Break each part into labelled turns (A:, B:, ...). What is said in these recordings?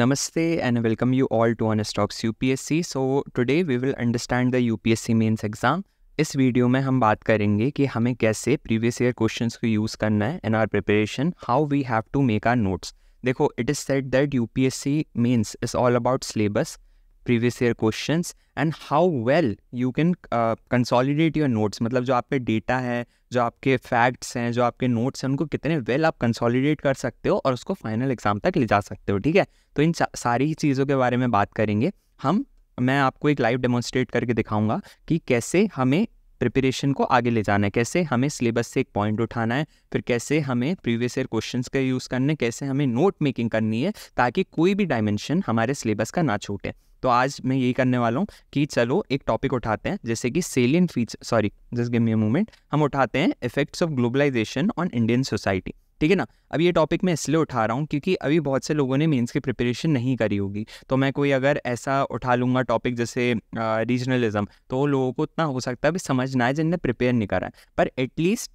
A: Namaste and stocks welcome you all to so Talks UPSC. So today we will understand the UPSC mains exam. इस video में हम बात करेंगे कि हमें कैसे प्रीवियस ईयर क्वेश्चंस को यूज़ करना है in our preparation how we have to make our notes देखो it is said that U P S C means is all about syllabus previous year questions and how well you can consolidate your notes मतलब जो आपके data है जो आपके facts हैं जो आपके नोट्स हैं उनको कितने वेल आप कंसोलिडेट कर सकते हो और उसको फाइनल एग्जाम तक ले जा सकते हो ठीक है तो इन सारी चीज़ों के बारे में बात करेंगे हम मैं आपको एक लाइव डेमोन्स्ट्रेट करके दिखाऊंगा कि कैसे हमें प्रिपरेशन को आगे ले जाना है कैसे हमें सिलेबस से एक पॉइंट उठाना है फिर कैसे हमें प्रीवियस ईयर क्वेश्चन का यूज़ करना है कैसे हमें नोट मेकिंग करनी है ताकि कोई भी डायमेंशन हमारे सिलेबस का ना छूटे तो आज मैं यही करने वाला हूँ कि चलो एक टॉपिक उठाते हैं जैसे कि salient feature sorry just give me a moment हम उठाते हैं effects of globalisation on Indian society ठीक है ना अब ये टॉपिक मैं इसलिए उठा रहा हूँ क्योंकि अभी बहुत से लोगों ने मेंस की प्रिपरेशन नहीं करी होगी तो मैं कोई अगर ऐसा उठा लूँगा टॉपिक जैसे रीजनलिज्म तो लोगों को उतना हो सकता है भी समझ ना आए जिनने प्रिपेयर नहीं करा है पर एटलीस्ट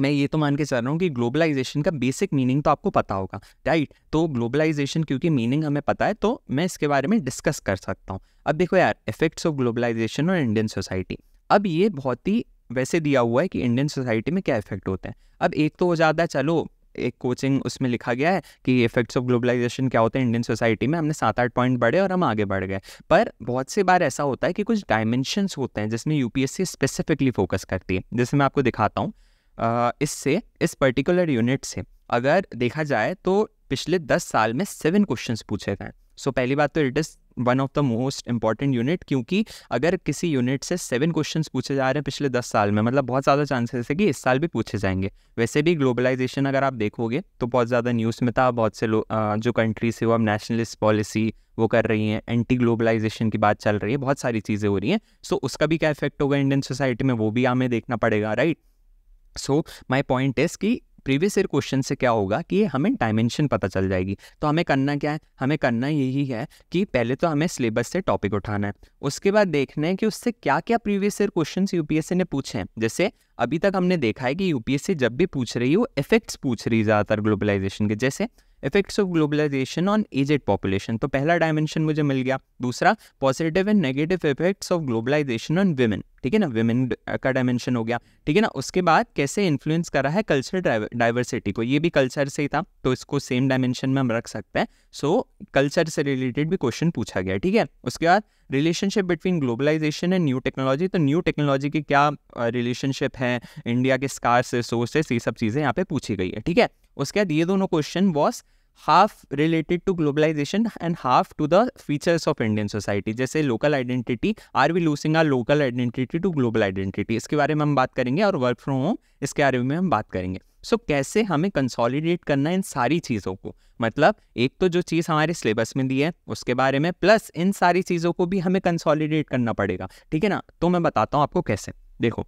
A: मैं ये तो मान के चल रहा हूँ कि ग्लोबलाइजेशन का बेसिक मीनिंग तो आपको पता होगा राइट तो ग्लोबलाइजेशन क्योंकि मीनिंग हमें पता है तो मैं इसके बारे में डिस्कस कर सकता हूँ अब देखो यार इफेक्ट्स ऑफ ग्लोबलाइजेशन और इंडियन सोसाइटी अब ये बहुत ही वैसे दिया हुआ है कि इंडियन सोसाइटी में क्या इफेक्ट होते हैं अब एक तो हो जाता है चलो एक कोचिंग उसमें लिखा गया है कि इफेक्ट्स ऑफ ग्लोबलाइजेशन क्या होते हैं इंडियन सोसाइटी में हमने सात आठ पॉइंट बढ़े और हम आगे बढ़ गए पर बहुत से बार ऐसा होता है कि कुछ डायमेंशंस होते हैं जिसमें यूपीएससी स्पेसिफिकली फोकस करती है जैसे मैं आपको दिखाता हूँ इससे इस पर्टिकुलर यूनिट से अगर देखा जाए तो पिछले दस साल में सेवन क्वेश्चन पूछे गए सो पहली बात तो it is one of the most important unit क्योंकि अगर किसी यूनिट से सेवन क्वेश्चन पूछे जा रहे हैं पिछले दस साल में मतलब बहुत ज़्यादा चांसेस है कि इस साल भी पूछे जाएंगे वैसे भी ग्लोबलाइजेशन अगर आप देखोगे तो बहुत ज़्यादा न्यूज़ में था बहुत से लोग जो कंट्रीज है वो अब नेशनलिस्ट पॉलिसी वो कर रही हैं एंटी ग्लोबलाइजेशन की बात चल रही है बहुत सारी चीज़ें हो रही हैं सो so, उसका भी क्या इफेक्ट होगा इंडियन सोसाइटी में वो भी हमें देखना पड़ेगा right so my point is कि प्रीवियस ईयर क्वेश्चन से क्या होगा कि हमें डायमेंशन पता चल जाएगी तो हमें करना क्या है हमें करना यही है कि पहले तो हमें सिलेबस से टॉपिक उठाना है उसके बाद देखना है कि उससे क्या क्या प्रीवियस ईयर क्वेश्चन यूपीएससी ने पूछे हैं जैसे अभी तक हमने देखा है कि यूपीएससी जब भी पूछ रही है वो इफेक्ट्स पूछ रही है ज़्यादातर ग्लोबलाइजेशन के जैसे effects of globalisation on aged population तो पहला डायमेंशन मुझे मिल गया दूसरा positive and negative effects of globalisation on women ठीक है ना वेमेन का डायमेंशन हो गया ठीक है ना उसके बाद कैसे इन्फ्लुएंस करा है कल्चर डाइवर्सिटी को ये भी कल्चर से ही था तो इसको सेम डायमेंशन में हम रख सकते हैं सो कल्चर से रिलेटेड भी क्वेश्चन पूछा गया ठीक है उसके बाद relationship between globalisation and new technology तो न्यू टेक्नोलॉजी की क्या रिलेशनशिप है इंडिया के स्कार्स रिसोर्सेस ये सब चीज़ें यहाँ पे पूछी गई है ठीक है उसके बाद ये दोनों question was half related to globalisation and half to the features of Indian society जैसे local identity are we losing our local identity to global identity इसके बारे में हम बात करेंगे और वर्क फ्रॉम होम इसके बारे में हम बात करेंगे सो so, कैसे हमें कंसोलिडेट करना है इन सारी चीज़ों को मतलब एक तो जो चीज़ हमारे सिलेबस में दी है उसके बारे में प्लस इन सारी चीज़ों को भी हमें कंसोलिडेट करना पड़ेगा ठीक है ना तो मैं बताता हूँ आपको कैसे देखो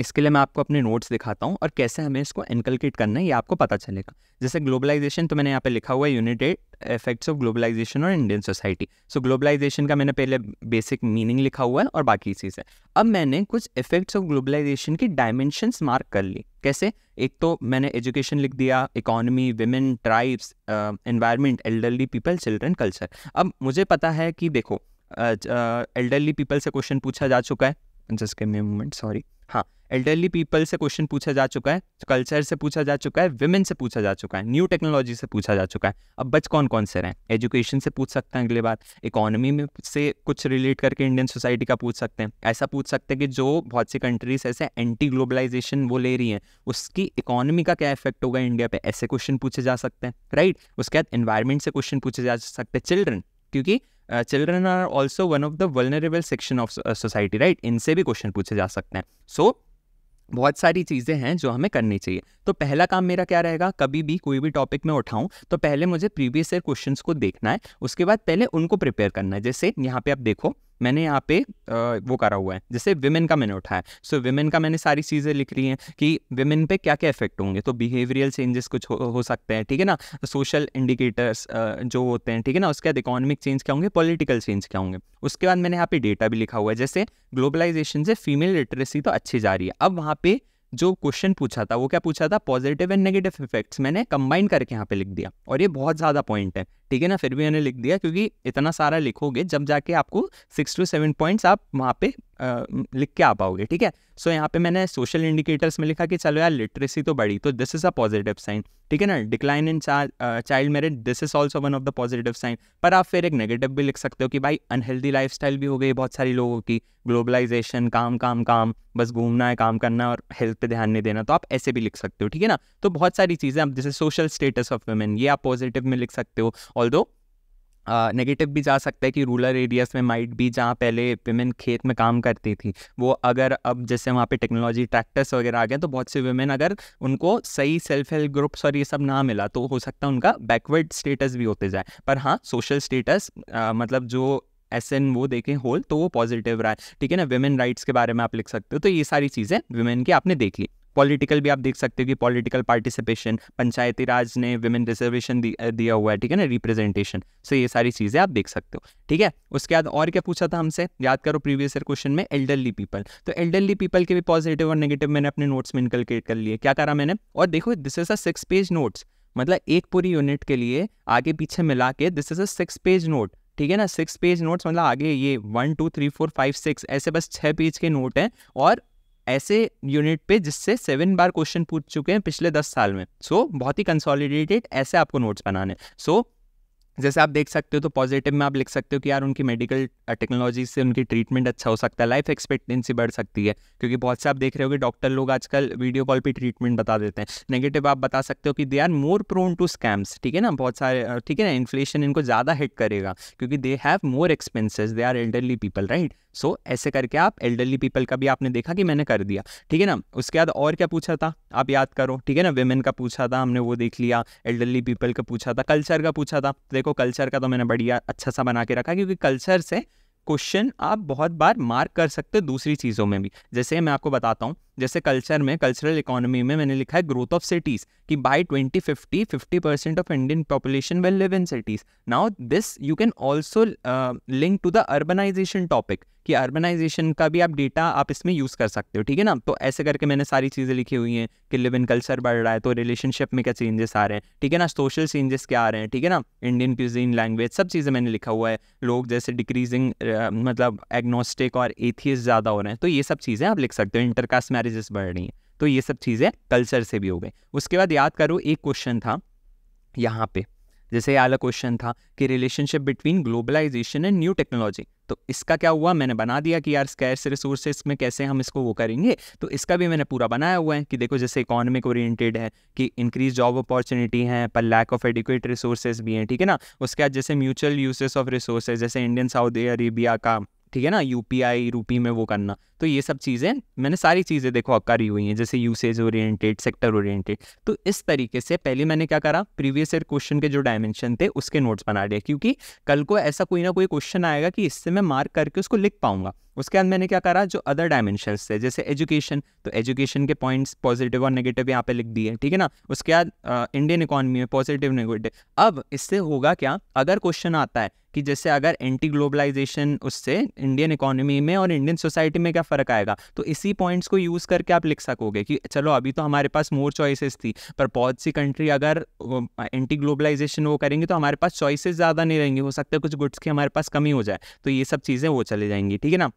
A: इसके लिए मैं आपको अपने नोट्स दिखाता हूँ और कैसे हमें इसको इनकलकेट करना है ये आपको पता चलेगा जैसे ग्लोबलाइजेशन तो मैंने यहाँ पे लिखा हुआ है यूनिटेड इफेक्ट्स ऑफ ग्लोबलाइजेशन और इंडियन सोसाइटी सो ग्लोबलाइजेशन का मैंने पहले बेसिक मीनिंग लिखा हुआ है और बाकी चीज़ है अब मैंने कुछ इफेक्ट्स ऑफ ग्लोबलाइजेशन की डायमेंशंस मार्क कर ली कैसे एक तो मैंने एजुकेशन लिख दिया economy women tribes environment elderly people children culture अब मुझे पता है कि देखो एल्डरली पीपल से क्वेश्चन पूछा जा चुका है जस्ट के मे मोमेंट सॉरी हाँ एल्डरली पीपल से क्वेश्चन पूछा जा चुका है कल्चर से पूछा जा चुका है विमेन से पूछा जा चुका है न्यू टेक्नोलॉजी से पूछा जा चुका है अब बच कौन कौन से रहें एजुकेशन से पूछ सकते हैं अगले बार इकोनॉमी में से कुछ रिलेट करके इंडियन सोसाइटी का पूछ सकते हैं ऐसा पूछ सकते हैं कि जो बहुत सी कंट्रीज ऐसे एंटी ग्लोबलाइजेशन वो ले रही हैं उसकी इकोनॉमी का क्या इफेक्ट होगा इंडिया पे ऐसे क्वेश्चन पूछे जा सकते हैं राइट उसके बाद इन्वायरमेंट से क्वेश्चन पूछे जा सकते हैं चिल्ड्रन क्योंकि children are also one of the vulnerable section of society right इनसे भी क्वेश्चन पूछे जा सकते हैं सो so, बहुत सारी चीज़ें हैं जो हमें करनी चाहिए तो पहला काम मेरा क्या रहेगा कभी भी कोई भी टॉपिक में उठाऊं तो पहले मुझे प्रीवियस ईयर क्वेश्चंस को देखना है उसके बाद पहले उनको प्रिपेयर करना है जैसे यहाँ पे आप देखो मैंने यहाँ पे वो करा हुआ है जैसे विमेन का मैंने उठाया सो विमेन का मैंने सारी चीज़ें लिख रही हैं कि विमेन पे क्या क्या इफेक्ट होंगे तो बिहेवियरल चेंजेस कुछ हो, हो सकते हैं ठीक है ना सोशल इंडिकेटर्स जो होते हैं ठीक है ना उसके बाद इकोनॉमिक चेंज क्या होंगे पॉलिटिकल चेंज क्या होंगे उसके बाद मैंने यहाँ पे डेटा भी लिखा हुआ है जैसे ग्लोबलाइजेशन से फीमेल लिटरेसी तो अच्छी जा रही है अब वहाँ पे जो क्वेश्चन पूछा था वो क्या पूछा था पॉजिटिव एंड नेगेटिव इफेक्ट्स मैंने कंबाइन करके यहाँ पे लिख दिया और ये बहुत ज़्यादा पॉइंट है ठीक है ना फिर भी मैंने लिख दिया क्योंकि इतना सारा लिखोगे जब जाके आपको सिक्स टू सेवन पॉइंट्स आप वहाँ पे लिख के आ पाओगे ठीक है सो so, यहाँ पे मैंने सोशल इंडिकेटर्स में लिखा कि चलो यार लिटरेसी तो बढ़ी तो this is a positive sign ठीक है ना decline in child merit this is also one of the positive sign पर आप फिर एक नेगेटिव भी लिख सकते हो कि भाई अनहेल्दी लाइफ भी हो गई बहुत सारी लोगों की ग्लोबलाइजेशन काम काम काम बस घूमना है काम करना और हेल्थ पे ध्यान नहीं देना तो आप ऐसे भी लिख सकते हो ठीक है ना तो बहुत सारी चीज़ें आप जैसे सोशल स्टेटस ऑफ वेमेन ये आप पॉजिटिव में लिख सकते हो ऑल नेगेटिव भी जा सकता है कि रूरल एरियाज़ में माइट भी जहाँ पहले वेमेन खेत में काम करती थी वो अगर अब जैसे वहाँ पे टेक्नोलॉजी ट्रैक्टर्स वगैरह आ गए तो बहुत से वेमेन अगर उनको सही सेल्फ हेल्प ग्रुप्स और ये सब ना मिला तो हो सकता है उनका बैकवर्ड स्टेटस भी होते जाए पर हाँ सोशल स्टेटस मतलब जो एस एन वो देखें होल तो वो पॉजिटिव रहा है ठीक है ना वेमेन राइट्स के बारे में आप लिख सकते हो तो ये सारी चीज़ें वेमेन की आपने देख ली पॉलिटिकल भी आप देख सकते हो कि पॉलिटिकल पार्टिसिपेशन पंचायती राज ने विमेन रिजर्वेशन दिया हुआ है ठीक है ना रिप्रेजेंटेशन सो ये सारी चीज़ें आप देख सकते हो ठीक है उसके बाद और क्या पूछा था हमसे याद करो प्रीवियस ईयर क्वेश्चन में एल्डरली पीपल तो एल्डरली पीपल के भी पॉजिटिव और नेगेटिव मैंने अपने नोट्स में इनकलकेट कर लिए क्या करा मैंने और देखो this is a six page notes मतलब एक पूरी यूनिट के लिए आगे पीछे मिला के this is a six page note ठीक है ना सिक्स पेज नोट्स मतलब आगे ये one two three four five six ऐसे बस छः पेज के नोट हैं और ऐसे यूनिट पे जिससे सेवन बार क्वेश्चन पूछ चुके हैं पिछले दस साल में सो so, बहुत ही कंसोलिडेटेड ऐसे आपको नोट्स बनाने सो so, जैसे आप देख सकते हो तो पॉजिटिव में आप लिख सकते हो कि यार उनकी मेडिकल टेक्नोलॉजी से उनकी ट्रीटमेंट अच्छा हो सकता है लाइफ एक्सपेक्टेंसी बढ़ सकती है क्योंकि बहुत से आप देख रहे हो कि डॉक्टर लोग आजकल वीडियो कॉल पे ट्रीटमेंट बता देते हैं नेगेटिव आप बता सकते हो कि they are more prone to scams ठीक है ना बहुत सारे ठीक है ना इन्फ्लेशन इनको ज़्यादा हिट करेगा क्योंकि they have more expenses they are elderly people right so so, ऐसे करके आप एल्डरली पीपल का भी आपने देखा कि मैंने कर दिया ठीक है ना उसके बाद और क्या पूछा था आप याद करो ठीक है ना वेमेन का पूछा था हमने वो देख लिया एल्डरली पीपल का पूछा था कल्चर का पूछा था देखो कल्चर का तो मैंने बढ़िया अच्छा सा बना के रखा क्योंकि कल्चर से क्वेश्चन आप बहुत बार मार्क कर सकते हो दूसरी चीज़ों में भी जैसे मैं आपको बताता हूँ जैसे कल्चर में कल्चरल इकोनॉमी में मैंने लिखा है ग्रोथ ऑफ सिटीज़ कि by 2050 50 percent of Indian population will live in cities now this you can also link to the urbanisation topic कि अर्बनाइजेशन का भी आप डेटा आप इसमें यूज़ कर सकते हो ठीक है ना तो ऐसे करके मैंने सारी चीज़ें लिखी हुई हैं कि लिव इन कल्चर बढ़ रहा है तो रिलेशनशिप में क्या चेंजेस आ रहे हैं ठीक है ना सोशल चेंजेस क्या आ रहे हैं ठीक है ना इंडियन क्यूजीन लैंग्वेज सब चीज़ें मैंने लिखा हुआ है लोग जैसे डिक्रीजिंग uh, मतलब एग्नोस्टिक और एथियस ज़्यादा हो रहे हैं तो ये सब चीज़ें आप लिख सकते हो इंटरकास्ट में मैरिजेस बढ़ रही हैं तो ये सब चीज़ें कल्चर से भी हो गई उसके बाद याद करो एक क्वेश्चन था यहाँ पे जैसे अलग क्वेश्चन था कि relationship between globalisation and new technology तो इसका क्या हुआ मैंने बना दिया कि यार स्कैर्स रिसोर्सेज में कैसे हम इसको वो करेंगे तो इसका भी मैंने पूरा बनाया हुआ है कि देखो जैसे इकोनॉमिक ओरिएंटेड है कि इंक्रीज जॉब अपॉर्चुनिटी है पर लैक ऑफ एडिकुएट रिसोर्सेज भी हैं ठीक है ना उसके बाद जैसे म्यूचुअल यूसेस ऑफ रिसोर्सेज जैसे इंडियन सऊदी अरेबिया का ठीक है ना यू रूपी में वो करना तो ये सब चीज़ें मैंने सारी चीज़ें देखो करी हुई हैं जैसे यूसेज ओरिएंटेड सेक्टर ओरिएंटेड तो इस तरीके से पहले मैंने क्या करा प्रीवियस ईयर क्वेश्चन के जो डायमेंशन थे उसके नोट्स बना लिया क्योंकि कल को ऐसा कोई ना कोई क्वेश्चन आएगा कि इससे मैं मार्क करके उसको लिख पाऊंगा उसके बाद मैंने क्या करा जो अदर डायमेंशन थे जैसे एजुकेशन तो एजुकेशन के पॉइंट्स पॉजिटिव और नेगेटिव यहाँ पे लिख दिए ठीक है ना उसके बाद इंडियन इकोनॉमी में पॉजिटिव नेगेटिव अब इससे होगा क्या अगर क्वेश्चन आता है कि जैसे अगर एंटी ग्लोबलाइजेशन उससे इंडियन इकोनॉमी में और इंडियन सोसाइटी में क्या फ़र्क आएगा तो इसी पॉइंट्स को यूज़ करके आप लिख सकोगे कि चलो अभी तो हमारे पास मोर चॉइसेस थी पर बहुत सी कंट्री अगर एंटी ग्लोबलाइजेशन वो करेंगे तो हमारे पास चॉइसेस ज़्यादा नहीं रहेंगी हो सकता है कुछ गुड्स की हमारे पास कमी हो जाए तो ये सब चीज़ें वो चली जाएंगी ठीक है ना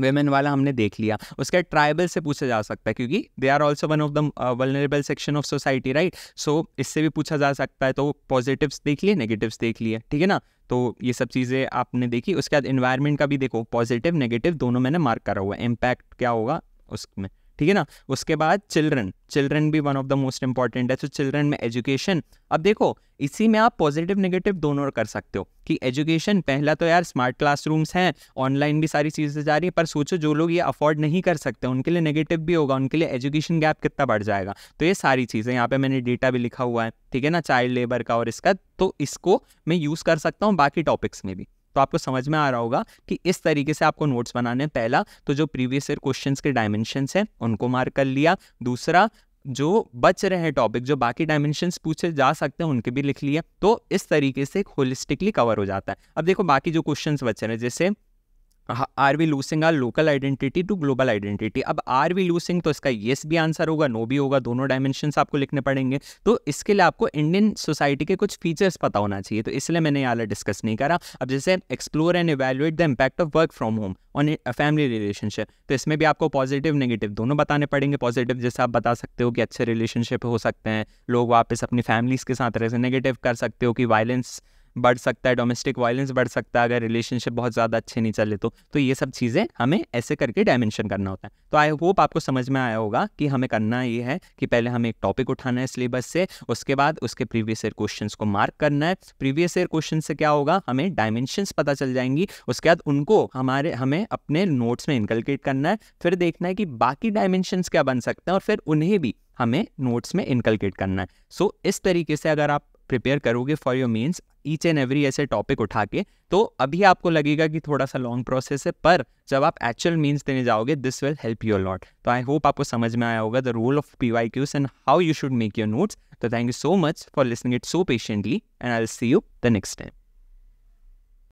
A: वेमेन वाला हमने देख लिया उसके ट्राइबल से पूछा जा सकता है क्योंकि they are also one of the vulnerable section of society right so इससे भी पूछा जा सकता है तो पॉजिटिव्स देख लिए नेगेटिव्स देख लिए ठीक है ना तो ये सब चीज़ें आपने देखी उसके बाद इन्वायरमेंट का भी देखो पॉजिटिव नेगेटिव दोनों मैंने मार्क करा हुआ है इम्पैक्ट क्या होगा उसमें ठीक है ना उसके बाद चिल्ड्रन चिल्ड्रन भी one of the most important है सो चिल्ड्रन में एजुकेशन अब देखो इसी में आप पॉजिटिव नेगेटिव दोनों कर सकते हो कि एजुकेशन पहला तो यार स्मार्ट क्लासरूम्स हैं ऑनलाइन भी सारी चीज़ें जा रही है पर सोचो जो लोग ये अफोर्ड नहीं कर सकते उनके लिए नेगेटिव भी होगा उनके लिए एजुकेशन गैप कितना बढ़ जाएगा तो ये सारी चीज़ें यहाँ पे मैंने डेटा भी लिखा हुआ है ठीक है ना चाइल्ड लेबर का और इसका तो इसको मैं यूज़ कर सकता हूँ बाकी टॉपिक्स में भी तो आपको समझ में आ रहा होगा कि इस तरीके से आपको नोट्स बनाने हैं पहला तो जो प्रीवियस ईयर क्वेश्चन के डायमेंशन हैं उनको मार्क कर लिया दूसरा जो बच रहे हैं टॉपिक जो बाकी डायमेंशंस पूछे जा सकते हैं उनके भी लिख लिए तो इस तरीके से होलिस्टिकली कवर हो जाता है अब देखो बाकी जो क्वेश्चंस बच रहे हैं जैसे are we losing our local identity to global identity अब आर वी लूसिंग तो इसका येस भी आंसर होगा नो भी होगा दोनों डायमेंशन आपको लिखने पड़ेंगे तो इसके लिए आपको इंडियन सोसाइटी के कुछ फीचर्स पता होना चाहिए तो इसलिए मैंने यहाँ डिस्कस नहीं करा अब जैसे explore and evaluate the impact of work from home on family relationship तो इसमें भी आपको पॉजिटिव नेगेटिव दोनों बताने पड़ेंगे पॉजिटिव जैसे आप बता सकते हो कि अच्छे रिलेशनशिप हो सकते हैं लोग वापस अपनी फैमिलीज़ के साथ रहते नेगेटिव कर सकते हो कि वायलेंस बढ़ सकता है डोमेस्टिक वायलेंस बढ़ सकता है अगर रिलेशनशिप बहुत ज़्यादा अच्छे नहीं चले तो तो ये सब चीज़ें हमें ऐसे करके डायमेंशन करना होता है तो आई होप आपको समझ में आया होगा कि हमें करना ये है कि पहले हमें एक टॉपिक उठाना है सिलेबस से उसके बाद उसके प्रीवियस ईयर क्वेश्चन को मार्क करना है प्रीवियस ईयर क्वेश्चन से क्या होगा हमें डायमेंशन पता चल जाएंगी उसके बाद उनको हमारे हमें अपने नोट्स में इनकलकेट करना है फिर देखना है कि बाकी डायमेंशन क्या बन सकते हैं और फिर उन्हें भी हमें नोट्स में इनकलकेट करना है सो so, इस तरीके से अगर आप प्रिपेयर करोगे for your means each and every ऐसे टॉपिक उठा के तो अभी आपको लगेगा कि थोड़ा सा लॉन्ग प्रोसेस है पर जब आप एक्चुअल मीन्स देने जाओगे this will help you a lot तो आई होप आपको समझ में आया होगा the role of P Y Qs and how you should make your notes तो thank you so much for listening it so patiently and I will see you the next time